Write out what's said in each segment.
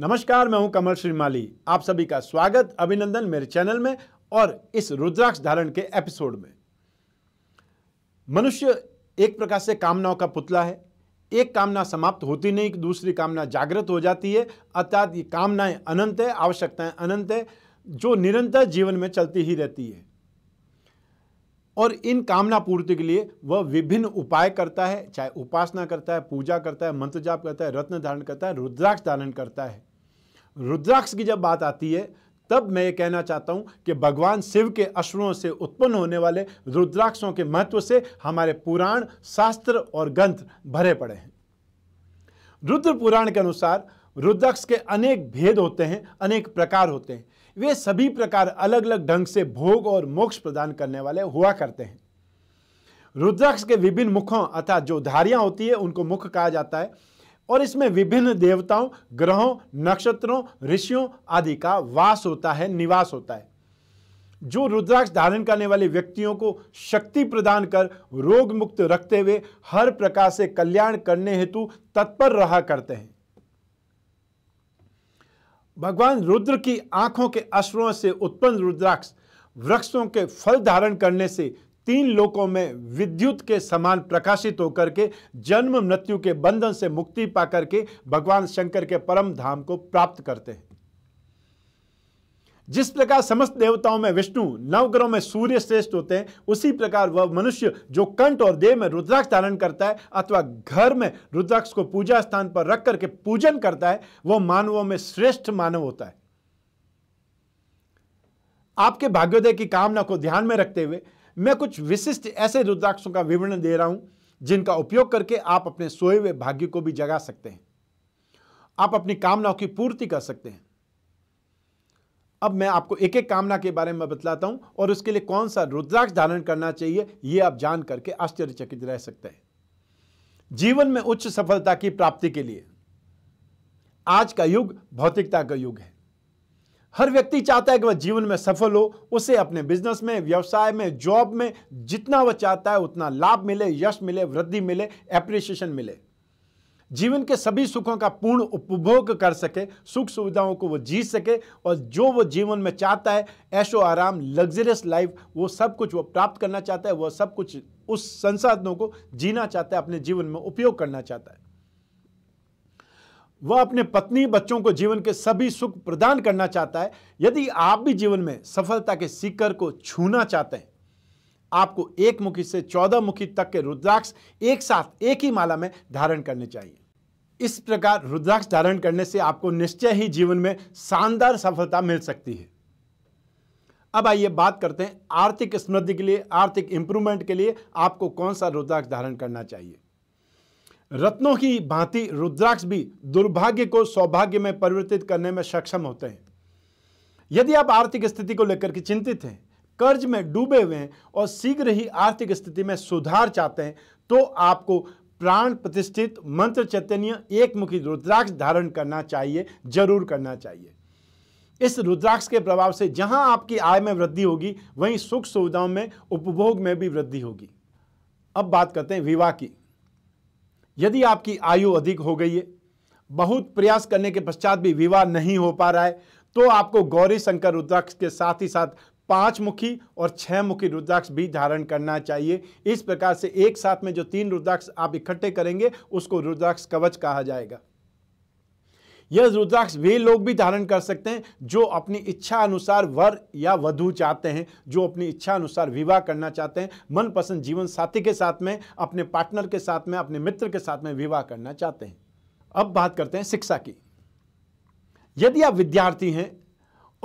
नमस्कार मैं हूं कमल श्रीमाली आप सभी का स्वागत अभिनंदन मेरे चैनल में और इस रुद्राक्ष धारण के एपिसोड में मनुष्य एक प्रकार से कामनाओं का पुतला है एक कामना समाप्त होती नहीं दूसरी कामना जागृत हो जाती है अर्थात ये कामनाएं अनंत है आवश्यकताएं अनंत है जो निरंतर जीवन में चलती ही रहती है और इन कामना पूर्ति के लिए वह विभिन्न उपाय करता है चाहे उपासना करता है पूजा करता है मंत्र जाप करता है रत्न धारण करता है रुद्राक्ष धारण करता है रुद्राक्ष की जब बात आती है तब मैं ये कहना चाहता हूं कि भगवान शिव के अश्रुओं से उत्पन्न होने वाले रुद्राक्षों के महत्व से हमारे पुराण शास्त्र और ग्रंथ भरे पड़े हैं रुद्र पुराण के अनुसार रुद्राक्ष के अनेक भेद होते हैं अनेक प्रकार होते हैं वे सभी प्रकार अलग अलग ढंग से भोग और मोक्ष प्रदान करने वाले हुआ करते हैं रुद्राक्ष के विभिन्न मुखों अर्थात जो धारियां होती है उनको मुख कहा जाता है और इसमें विभिन्न देवताओं ग्रहों नक्षत्रों ऋषियों आदि का वास होता है निवास होता है जो रुद्राक्ष धारण करने वाले व्यक्तियों को शक्ति प्रदान कर रोग मुक्त रखते हुए हर प्रकार से कल्याण करने हेतु तत्पर रहा करते हैं भगवान रुद्र की आंखों के अश्रुओं से उत्पन्न रुद्राक्ष वृक्षों के फल धारण करने से तीन लोकों में विद्युत के समान प्रकाशित होकर के जन्म मृत्यु के बंधन से मुक्ति पा करके भगवान शंकर के परम धाम को प्राप्त करते हैं जिस प्रकार समस्त देवताओं में विष्णु नवग्रहों में सूर्य श्रेष्ठ होते हैं उसी प्रकार वह मनुष्य जो कंठ और देह में रुद्राक्ष धारण करता है अथवा घर में रुद्राक्ष को पूजा स्थान पर रख करके पूजन करता है वह मानवों में श्रेष्ठ मानव होता है आपके भाग्योदय की कामना को ध्यान में रखते हुए मैं कुछ विशिष्ट ऐसे रुद्राक्षों का विवरण दे रहा हूं जिनका उपयोग करके आप अपने सोए हुए भाग्य को भी जगा सकते हैं आप अपनी कामनाओं की पूर्ति कर सकते हैं अब मैं आपको एक एक कामना के बारे में बतलाता हूं और उसके लिए कौन सा रुद्राक्ष धारण करना चाहिए यह आप जान करके आश्चर्यचकित रह सकते हैं जीवन में उच्च सफलता की प्राप्ति के लिए आज का युग भौतिकता का युग है हर व्यक्ति चाहता है कि वह जीवन में सफल हो उसे अपने बिजनेस में व्यवसाय में जॉब में जितना वह चाहता है उतना लाभ मिले यश मिले वृद्धि मिले एप्रिसिएशन मिले जीवन के सभी सुखों का पूर्ण उपभोग कर सके सुख सुविधाओं को वो जी सके और जो वो जीवन में चाहता है ऐशो आराम लग्जरियस लाइफ वो सब कुछ वो प्राप्त करना चाहता है वह सब कुछ उस संसाधनों को जीना चाहता है अपने जीवन में उपयोग करना चाहता है वह अपने पत्नी बच्चों को जीवन के सभी सुख प्रदान करना चाहता है यदि आप भी जीवन में सफलता के शिखर को छूना चाहते हैं आपको एक मुखी से चौदह मुखी तक के रुद्राक्ष एक साथ एक ही माला में धारण करने चाहिए इस प्रकार रुद्राक्ष धारण करने से आपको निश्चय ही जीवन में शानदार सफलता मिल सकती है अब आइए बात करते हैं आर्थिक समृद्धि के लिए आर्थिक इंप्रूवमेंट के लिए आपको कौन सा रुद्राक्ष धारण करना चाहिए रत्नों की भांति रुद्राक्ष भी दुर्भाग्य को सौभाग्य में परिवर्तित करने में सक्षम होते हैं यदि आप आर्थिक स्थिति को लेकर के चिंतित हैं कर्ज में डूबे हुए हैं और शीघ्र ही आर्थिक स्थिति में सुधार चाहते हैं तो आपको प्राण प्रतिष्ठित मंत्र चैतन्य एक मुखी रुद्राक्ष धारण करना चाहिए जरूर करना चाहिए इस रुद्राक्ष के प्रभाव से जहां आपकी आय में वृद्धि होगी वहीं सुख सुविधाओं में उपभोग में भी वृद्धि होगी अब बात करते हैं विवाह की यदि आपकी आयु अधिक हो गई है बहुत प्रयास करने के पश्चात भी विवाह नहीं हो पा रहा है तो आपको गौरी शंकर रुद्राक्ष के साथ ही साथ पांच मुखी और छह मुखी रुद्राक्ष भी धारण करना चाहिए इस प्रकार से एक साथ में जो तीन रुद्राक्ष आप इकट्ठे करेंगे उसको रुद्राक्ष कवच कहा जाएगा यह रुद्राक्ष वे लोग भी धारण कर सकते हैं जो अपनी इच्छा अनुसार वर या वधु चाहते हैं जो अपनी इच्छा अनुसार विवाह करना चाहते हैं मनपसंद जीवन साथी के साथ में अपने पार्टनर के साथ में अपने मित्र के साथ में विवाह करना चाहते हैं अब बात करते हैं शिक्षा की यदि आप विद्यार्थी हैं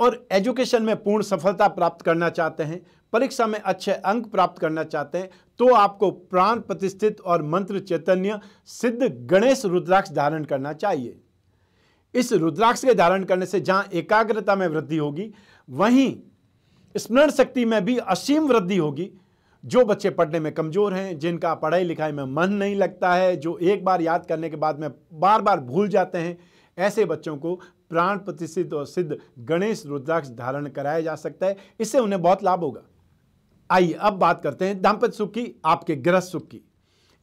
और एजुकेशन में पूर्ण सफलता प्राप्त करना चाहते हैं परीक्षा में अच्छे अंक प्राप्त करना चाहते हैं तो आपको प्राण प्रतिष्ठित और मंत्र चैतन्य सिद्ध गणेश रुद्राक्ष धारण करना चाहिए इस रुद्राक्ष के धारण करने से जहां एकाग्रता में वृद्धि होगी वहीं स्मरण शक्ति में भी असीम वृद्धि होगी जो बच्चे पढ़ने में कमज़ोर हैं जिनका पढ़ाई लिखाई में मन नहीं लगता है जो एक बार याद करने के बाद में बार बार भूल जाते हैं ऐसे बच्चों को प्राण प्रतिष्ठित और सिद्ध गणेश रुद्राक्ष धारण कराया जा सकता है इससे उन्हें बहुत लाभ होगा आइए अब बात करते हैं दाम्पत्य सुख की आपके गृह सुख की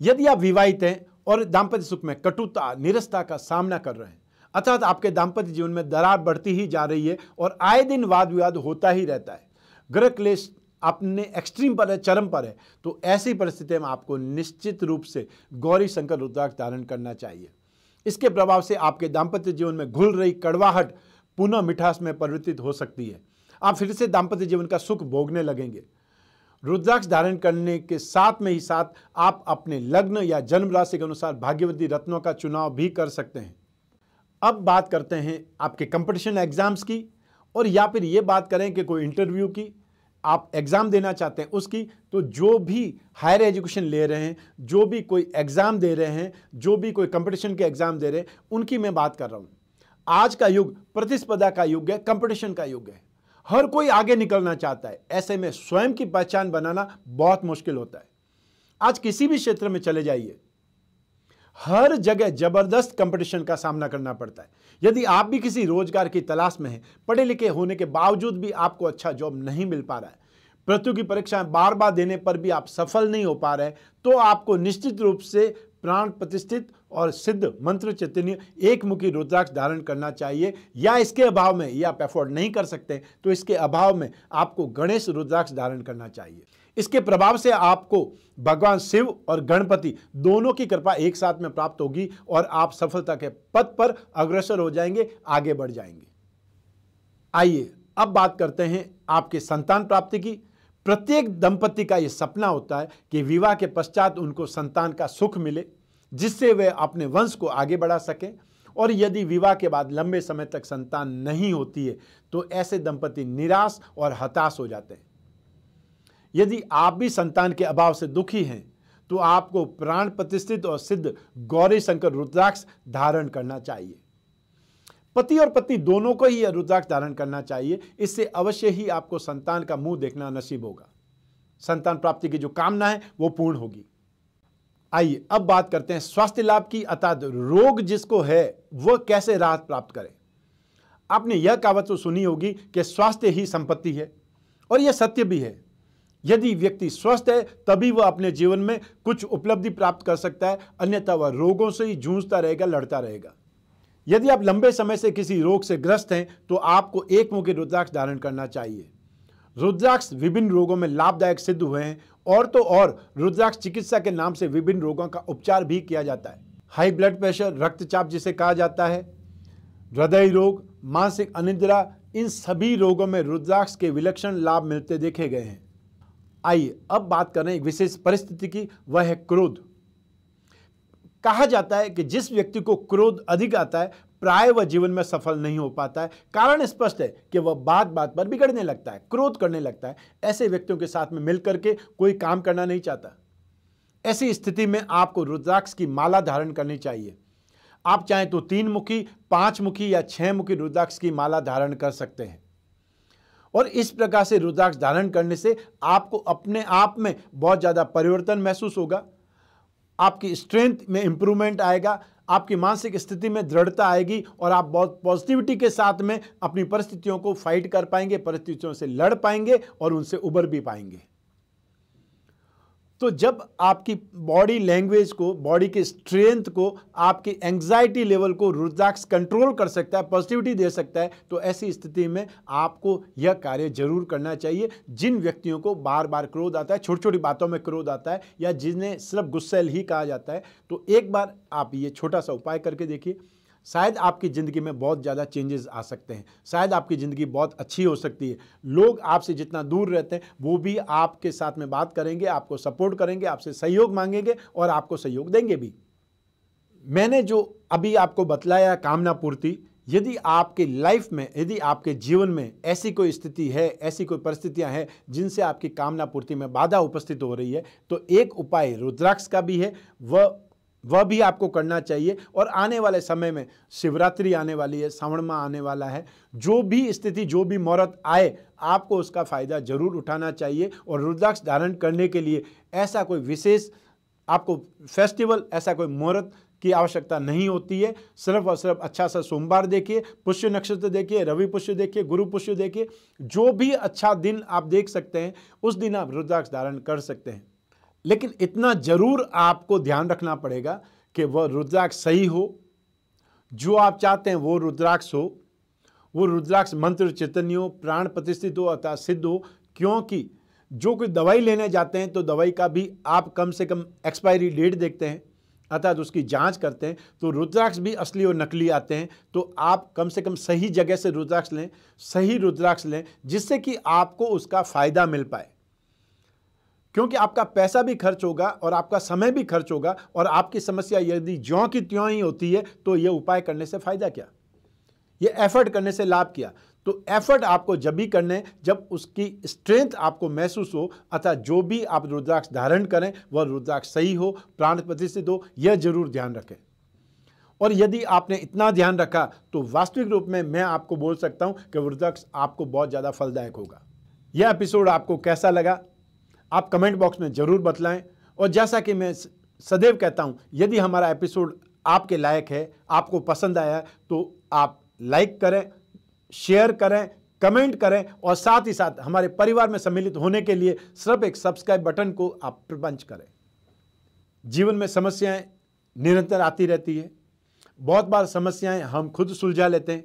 यदि आप विवाहित हैं और दाम्पत्य सुख में कटुता निरस्ता का सामना कर रहे हैं अर्थात आपके दाम्पत्य जीवन में दरार बढ़ती ही जा रही है और आए दिन वाद विवाद होता ही रहता है ग्रह क्लेश अपने एक्सट्रीम पर है चरम पर है तो ऐसी परिस्थिति में आपको निश्चित रूप से गौरी शंकर रुद्राक्ष धारण करना चाहिए इसके प्रभाव से आपके दाम्पत्य जीवन में घुल रही कड़वाहट पुनः मिठास में परिवर्तित हो सकती है आप फिर से दाम्पत्य जीवन का सुख भोगने लगेंगे रुद्राक्ष धारण करने के साथ में ही साथ आप अपने लग्न या जन्म राशि के अनुसार भाग्यवती रत्नों का चुनाव भी कर सकते हैं अब बात करते हैं आपके कंपटीशन एग्ज़ाम्स की और या फिर ये बात करें कि कोई इंटरव्यू की आप एग्ज़ाम देना चाहते हैं उसकी तो जो भी हायर एजुकेशन ले रहे हैं जो भी कोई एग्ज़ाम दे रहे हैं जो भी कोई कंपटीशन के एग्ज़ाम दे रहे हैं उनकी मैं बात कर रहा हूँ आज का युग प्रतिस्पर्धा का युग है कंपटीशन का युग है हर कोई आगे निकलना चाहता है ऐसे में स्वयं की पहचान बनाना बहुत मुश्किल होता है आज किसी भी क्षेत्र में चले जाइए हर जगह जबरदस्त कंपटीशन का सामना करना पड़ता है यदि आप भी किसी रोजगार की तलाश में हैं पढ़े लिखे होने के बावजूद भी आपको अच्छा जॉब नहीं मिल पा रहा है प्रतियोगी परीक्षाएं बार बार देने पर भी आप सफल नहीं हो पा रहे तो आपको निश्चित रूप से प्राण प्रतिष्ठित और सिद्ध मंत्र चैतन्य एक मुखी रुद्राक्ष धारण करना चाहिए या इसके अभाव में ये आप एफोर्ड नहीं कर सकते तो इसके अभाव में आपको गणेश रुद्राक्ष धारण करना चाहिए इसके प्रभाव से आपको भगवान शिव और गणपति दोनों की कृपा एक साथ में प्राप्त होगी और आप सफलता के पथ पर अग्रसर हो जाएंगे आगे बढ़ जाएंगे आइए अब बात करते हैं आपके संतान प्राप्ति की प्रत्येक दंपति का ये सपना होता है कि विवाह के पश्चात उनको संतान का सुख मिले जिससे वे अपने वंश को आगे बढ़ा सकें और यदि विवाह के बाद लंबे समय तक संतान नहीं होती है तो ऐसे दंपति निराश और हताश हो जाते हैं यदि आप भी संतान के अभाव से दुखी हैं तो आपको प्राण प्रतिष्ठित और सिद्ध गौरी शंकर रुद्राक्ष धारण करना चाहिए पति और पत्नी दोनों को ही रुद्राक्ष धारण करना चाहिए इससे अवश्य ही आपको संतान का मुंह देखना नसीब होगा संतान प्राप्ति की जो कामना है वो पूर्ण होगी आइए अब बात करते हैं स्वास्थ्य लाभ की अर्थात रोग जिसको है वह कैसे राहत प्राप्त करें आपने यह कहावत तो सुनी होगी कि स्वास्थ्य ही संपत्ति है और यह सत्य भी है यदि व्यक्ति स्वस्थ है तभी वह अपने जीवन में कुछ उपलब्धि प्राप्त कर सकता है अन्यथा वह रोगों से ही जूझता रहेगा लड़ता रहेगा यदि आप लंबे समय से किसी रोग से ग्रस्त हैं तो आपको एक मुखी रुद्राक्ष धारण करना चाहिए रुद्राक्ष विभिन्न रोगों में लाभदायक सिद्ध हुए हैं और तो और रुद्राक्ष चिकित्सा के नाम से विभिन्न रोगों का उपचार भी किया जाता है हाई ब्लड प्रेशर रक्तचाप जिसे कहा जाता है हृदय रोग मानसिक अनिद्रा इन सभी रोगों में रुद्राक्ष के विलक्षण लाभ मिलते देखे गए हैं आइए अब बात करें एक विशेष परिस्थिति की वह है क्रोध कहा जाता है कि जिस व्यक्ति को क्रोध अधिक आता है प्राय वह जीवन में सफल नहीं हो पाता है कारण स्पष्ट है कि वह बात बात पर बिगड़ने लगता है क्रोध करने लगता है ऐसे व्यक्तियों के साथ में मिलकर के कोई काम करना नहीं चाहता ऐसी स्थिति में आपको रुद्राक्ष की माला धारण करनी चाहिए आप चाहें तो तीन मुखी पांच मुखी या छह मुखी रुद्राक्ष की माला धारण कर सकते हैं और इस प्रकार से रुद्राक्ष धारण करने से आपको अपने आप में बहुत ज़्यादा परिवर्तन महसूस होगा आपकी स्ट्रेंथ में इम्प्रूवमेंट आएगा आपकी मानसिक स्थिति में दृढ़ता आएगी और आप बहुत पॉजिटिविटी के साथ में अपनी परिस्थितियों को फाइट कर पाएंगे परिस्थितियों से लड़ पाएंगे और उनसे उबर भी पाएंगे तो जब आपकी बॉडी लैंग्वेज को बॉडी के स्ट्रेंथ को आपकी एंग्जाइटी लेवल को रुद्राक्ष कंट्रोल कर सकता है पॉजिटिविटी दे सकता है तो ऐसी स्थिति में आपको यह कार्य जरूर करना चाहिए जिन व्यक्तियों को बार बार क्रोध आता है छोटी छोटी बातों में क्रोध आता है या जिन्हें सिर्फ गुस्सेल ही कहा जाता है तो एक बार आप ये छोटा सा उपाय करके देखिए शायद आपकी ज़िंदगी में बहुत ज़्यादा चेंजेस आ सकते हैं शायद आपकी ज़िंदगी बहुत अच्छी हो सकती है लोग आपसे जितना दूर रहते हैं वो भी आपके साथ में बात करेंगे आपको सपोर्ट करेंगे आपसे सहयोग मांगेंगे और आपको सहयोग देंगे भी मैंने जो अभी आपको बतलाया कामना पूर्ति यदि आपके लाइफ में यदि आपके जीवन में ऐसी कोई स्थिति है ऐसी कोई परिस्थितियां हैं जिनसे आपकी कामना पूर्ति में बाधा उपस्थित हो रही है तो एक उपाय रुद्राक्ष का भी है वह वह भी आपको करना चाहिए और आने वाले समय में शिवरात्रि आने वाली है श्रावण माह आने वाला है जो भी स्थिति जो भी मुहूर्त आए आपको उसका फ़ायदा ज़रूर उठाना चाहिए और रुद्राक्ष धारण करने के लिए ऐसा कोई विशेष आपको फेस्टिवल ऐसा कोई मुहूर्त की आवश्यकता नहीं होती है सिर्फ और सिर्फ अच्छा सा सोमवार देखिए पुष्य नक्षत्र देखिए रवि पुष्य देखिए गुरु पुष्य देखिए जो भी अच्छा दिन आप देख सकते हैं उस दिन आप रुद्राक्ष धारण कर सकते हैं लेकिन इतना ज़रूर आपको ध्यान रखना पड़ेगा कि वह रुद्राक्ष सही हो जो आप चाहते हैं वो रुद्राक्ष हो वो रुद्राक्ष मंत्र चैतन्य हो प्राण प्रतिष्ठित हो अथा सिद्ध हो क्योंकि जो कोई दवाई लेने जाते हैं तो दवाई का भी आप कम से कम एक्सपायरी डेट देखते हैं अर्थात तो उसकी जांच करते हैं तो रुद्राक्ष भी असली और नकली आते हैं तो आप कम से कम सही जगह से रुद्राक्ष लें सही रुद्राक्ष लें जिससे कि आपको उसका फ़ायदा मिल पाए क्योंकि आपका पैसा भी खर्च होगा और आपका समय भी खर्च होगा और आपकी समस्या यदि ज्यो की त्यों ही होती है तो यह उपाय करने से फ़ायदा क्या यह एफर्ट करने से लाभ क्या तो एफर्ट आपको जब भी करने जब उसकी स्ट्रेंथ आपको महसूस हो अतः जो भी आप रुद्राक्ष धारण करें वह रुद्राक्ष सही हो प्राण प्रतिष्ठित हो यह जरूर ध्यान रखें और यदि आपने इतना ध्यान रखा तो वास्तविक रूप में मैं आपको बोल सकता हूं कि रुद्राक्ष आपको बहुत ज़्यादा फलदायक होगा यह एपिसोड आपको कैसा लगा आप कमेंट बॉक्स में ज़रूर बतलाएं और जैसा कि मैं सदैव कहता हूं यदि हमारा एपिसोड आपके लायक है आपको पसंद आया तो आप लाइक करें शेयर करें कमेंट करें और साथ ही साथ हमारे परिवार में सम्मिलित होने के लिए सिर्फ एक सब्सक्राइब बटन को आप प्रपंच करें जीवन में समस्याएं निरंतर आती रहती है बहुत बार समस्याएं हम खुद सुलझा लेते हैं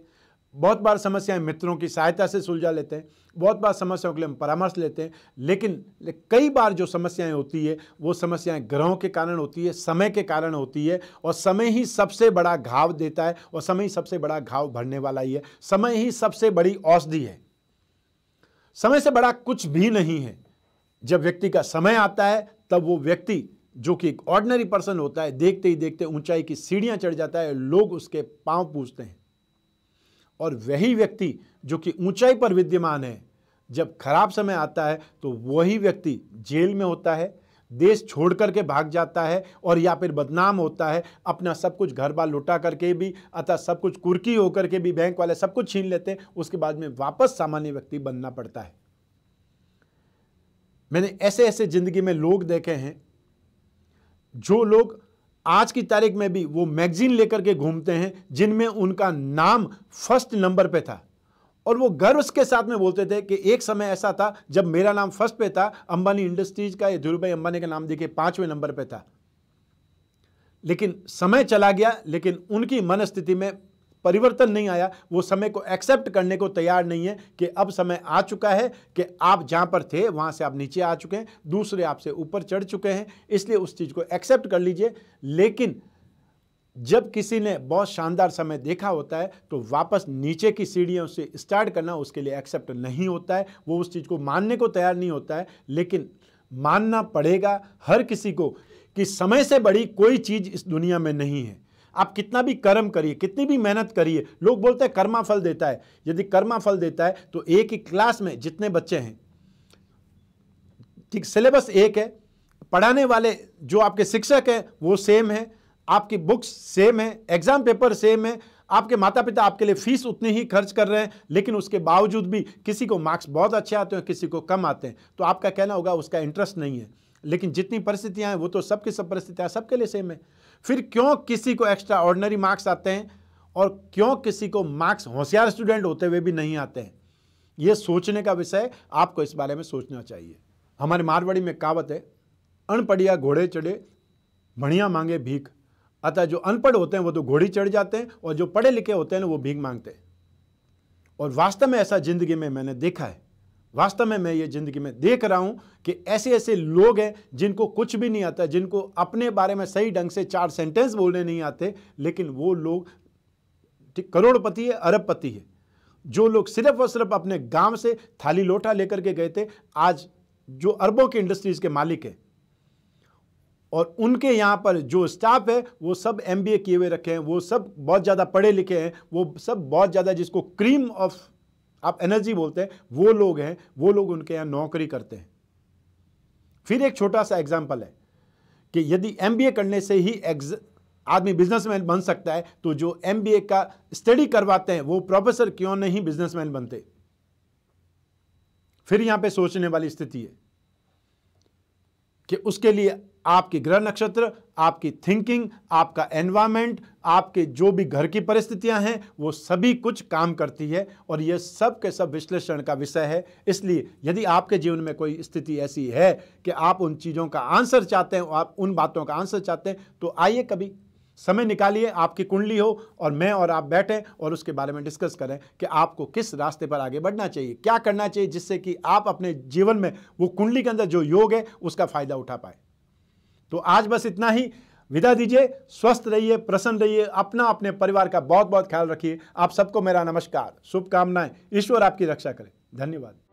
बहुत बार समस्याएं मित्रों की सहायता से सुलझा लेते हैं बहुत बार समस्याओं के लिए हम परामर्श लेते हैं लेकिन कई बार जो समस्याएं होती है वो समस्याएं ग्रहों के कारण होती है समय के कारण होती है और समय ही सबसे बड़ा घाव देता है और समय ही सबसे बड़ा घाव भरने वाला ही है समय ही सबसे बड़ी औषधि है समय से बड़ा कुछ भी नहीं है जब व्यक्ति का समय आता है तब वो व्यक्ति जो कि एक ऑर्डनरी पर्सन होता है देखते ही देखते ऊंचाई की सीढ़ियां चढ़ जाता है लोग उसके पांव पूछते हैं और वही व्यक्ति जो कि ऊंचाई पर विद्यमान है जब खराब समय आता है तो वही व्यक्ति जेल में होता है देश छोड़ करके भाग जाता है और या फिर बदनाम होता है अपना सब कुछ घर बार लुटा करके भी अतः सब कुछ कुर्की होकर के भी बैंक वाले सब कुछ छीन लेते हैं उसके बाद में वापस सामान्य व्यक्ति बनना पड़ता है मैंने ऐसे ऐसे ज़िंदगी में लोग देखे हैं जो लोग आज की तारीख में भी वो मैगजीन लेकर के घूमते हैं जिनमें उनका नाम फर्स्ट नंबर पे था और वो गर्व के साथ में बोलते थे कि एक समय ऐसा था जब मेरा नाम फर्स्ट पे था अंबानी इंडस्ट्रीज का धीरू भाई अंबानी का नाम देखे पांचवें नंबर पे था लेकिन समय चला गया लेकिन उनकी मनस्थिति में परिवर्तन नहीं आया वो समय को एक्सेप्ट करने को तैयार नहीं है कि अब समय आ चुका है कि आप जहाँ पर थे वहाँ से आप नीचे आ चुके हैं दूसरे आपसे ऊपर चढ़ चुके हैं इसलिए उस चीज़ को एक्सेप्ट कर लीजिए लेकिन जब किसी ने बहुत शानदार समय देखा होता है तो वापस नीचे की सीढ़ियों से स्टार्ट करना उसके लिए एक्सेप्ट नहीं होता है वो उस चीज़ को मानने को तैयार नहीं होता है लेकिन मानना पड़ेगा हर किसी को कि समय से बड़ी कोई चीज़ इस दुनिया में नहीं है आप कितना भी कर्म करिए कितनी भी मेहनत करिए लोग बोलते हैं कर्मा फल देता है यदि कर्मा फल देता है तो एक ही क्लास में जितने बच्चे हैं ठीक सिलेबस एक है पढ़ाने वाले जो आपके शिक्षक हैं वो सेम है आपकी बुक्स सेम है एग्ज़ाम पेपर सेम है आपके माता पिता आपके लिए फीस उतनी ही खर्च कर रहे हैं लेकिन उसके बावजूद भी किसी को मार्क्स बहुत अच्छे आते हैं किसी को कम आते हैं तो आपका कहना होगा उसका इंटरेस्ट नहीं है लेकिन जितनी परिस्थितियाँ हैं वो तो सबकी सब परिस्थितियां सबके लिए सेम है फिर क्यों किसी को एक्स्ट्रा ऑर्डनरी मार्क्स आते हैं और क्यों किसी को मार्क्स होशियार स्टूडेंट होते हुए भी नहीं आते हैं ये सोचने का विषय आपको इस बारे में सोचना चाहिए हमारे मारवाड़ी में कहावत है अनपढ़िया घोड़े चढ़े बढ़िया मांगे भीख अतः जो अनपढ़ होते हैं वो तो घोड़ी चढ़ जाते हैं और जो पढ़े लिखे होते हैं वो भीख मांगते हैं और वास्तव में ऐसा जिंदगी में मैंने देखा है वास्तव में मैं ये ज़िंदगी में देख रहा हूँ कि ऐसे ऐसे लोग हैं जिनको कुछ भी नहीं आता जिनको अपने बारे में सही ढंग से चार सेंटेंस बोलने नहीं आते लेकिन वो लोग करोड़पति है अरबपति है जो लोग सिर्फ और सिर्फ अपने गांव से थाली लोटा लेकर के गए थे आज जो अरबों की इंडस्ट्रीज़ के मालिक हैं और उनके यहाँ पर जो स्टाफ है वो सब एम किए हुए रखे हैं वो सब बहुत ज़्यादा पढ़े लिखे हैं वो सब बहुत ज़्यादा जिसको क्रीम ऑफ आप एनर्जी बोलते हैं वो लोग हैं वो लोग उनके यहाँ नौकरी करते हैं फिर एक छोटा सा एग्जाम्पल है कि यदि एम करने से ही एग्ज आदमी बिजनेसमैन बन सकता है तो जो एम का स्टडी करवाते हैं वो प्रोफेसर क्यों नहीं बिजनेसमैन बनते फिर यहां पे सोचने वाली स्थिति है कि उसके लिए आपके ग्रह नक्षत्र आपकी थिंकिंग आपका एनवायरमेंट आपके जो भी घर की परिस्थितियां हैं वो सभी कुछ काम करती है और ये सब के सब विश्लेषण का विषय है इसलिए यदि आपके जीवन में कोई स्थिति ऐसी है कि आप उन चीज़ों का आंसर चाहते हैं आप उन बातों का आंसर चाहते हैं तो आइए कभी समय निकालिए आपकी कुंडली हो और मैं और आप बैठें और उसके बारे में डिस्कस करें कि आपको किस रास्ते पर आगे बढ़ना चाहिए क्या करना चाहिए जिससे कि आप अपने जीवन में वो कुंडली के अंदर जो योग है उसका फ़ायदा उठा पाए तो आज बस इतना ही विदा दीजिए स्वस्थ रहिए प्रसन्न रहिए अपना अपने परिवार का बहुत बहुत ख्याल रखिए आप सबको मेरा नमस्कार शुभकामनाएं ईश्वर आपकी रक्षा करें धन्यवाद